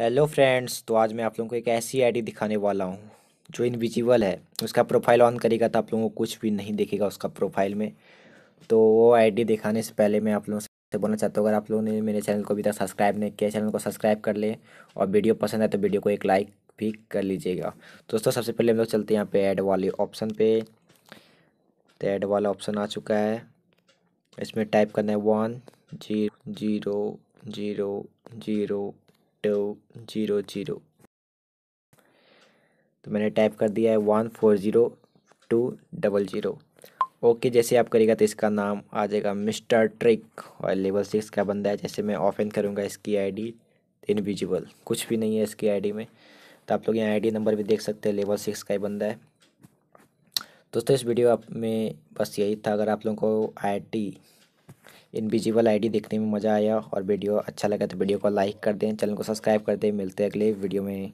hello friends तो आज मैं आप लोगों को एक ऐसी आईडी दिखाने वाला हूँ जो इनविजिबल है उसका प्रोफाइल ऑन करेगा तो आप लोगों को कुछ भी नहीं देखेगा उसका प्रोफाइल में तो वो आईडी दिखाने से पहले मैं आप लोगों से बोलना चाहता हूँ अगर आप लोगों ने मेरे चैनल को अभी तक सब्सक्राइब नहीं किया चैनल को सब्सक्राइब कर लें और वीडियो पसंद है तो वीडियो को एक लाइक भी कर लीजिएगा दोस्तों सबसे पहले हम लोग चलते हैं यहाँ पे ऐड वाले ऑप्शन पे तो ऐड वाला ऑप्शन आ चुका है इसमें टाइप करना है one zero zero zero two zero zero तो मैंने टाइप कर दिया है one four zero two double zero okay जैसे आप करेगा तो इसका नाम आ जाएगा मिस्टर ट्रिक और लेवल सिक्स का बंदा है जैसे मैं ओपन करूँगा इसकी आईडी इनविजिबल कुछ भी नहीं है इसकी आईडी में तो आप लोग यहाँ आईडी नंबर भी देख सकते हैं लेवल सिक्स का ही बंदा है दोस्तों इस वीडियो आप में बस यही था अगर आप लोगों को आई इनविजिबल आईडी देखने में मज़ा आया और वीडियो अच्छा लगा तो वीडियो को लाइक कर दें चैनल को सब्सक्राइब कर दें मिलते हैं अगले वीडियो में